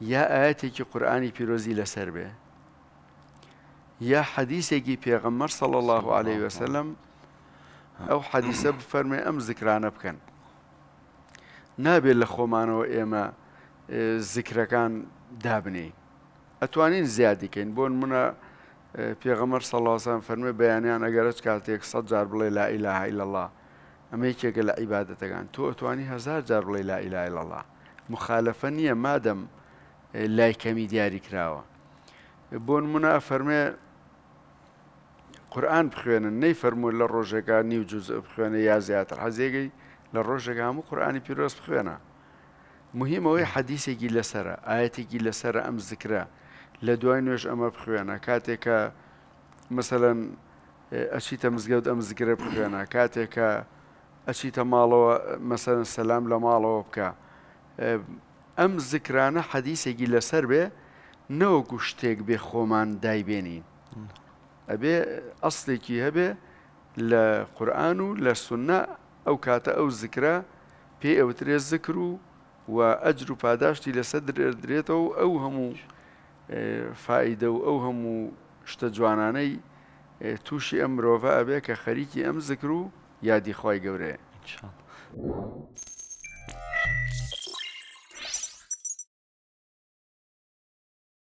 یا ئاەتێکی قورآانی پیرۆزی لەسەر بێ یا حەدیسێکی پێغەممەەر سەڵ الله عليه وسلم ئەو حەدیسە بفەرمێ ئەم زکرانە بکەن نابێت لە خۆمانەوە ئێمە زیکرەکان دابنی ئەتوانین زیادیکەین بۆن منە پێغەمەر سەڵاسان فەرمێ بەیانیان ئەگەرت کاتێک سە جار بڵێ لا ئیلاها ئیلله ئەمەیکێکە لە عیباەتەکان تۆ ئەتوانی هزار جار بڵێ لا ئیلای لەله مخالفە نییە مادەم لای کەمی دیاری کراوە بۆ نمونە فەرمێ قورآن بخوێنن نەی فەرمو لە ڕۆژێکا نیو جوز بخوێنە یا زیاتر حەزێگەی لە ڕۆژێک هەموو قورآانی پیرۆز بخوێنە مهمەوەی حەدیسێکی لەسرە ئاەتێکی لەسرە ئەم زکرە لە دوای نوێش ئەمە بخوێنە کاتێکە مثلەن ئەچیتە مزگەوت ئەم زگرە بخوێنە کاتێکە ئەچیتە ماڵەوە مەسەرن سەسلام لە ماڵەوە بکە ئەم زکرانە حەدیسێکی لەسەر بێ نەوەکو شتێک بێ خۆمان دایبێنین ئەبێ ئەسلێکی هەبێ لە قورآن و لە سنە ئەو کاتە ئەو زکرا پێ ئەوترێ زکر و و ئەجر و پاداشتی لەسەر درێتەوە ئەو هەموو فائیدە و ئەو هەموو شتە جوانانەی تووشی ئەم مرۆڤە ئەبێ کە خەریکی ئەم زکر و یادی خی گەورەیە.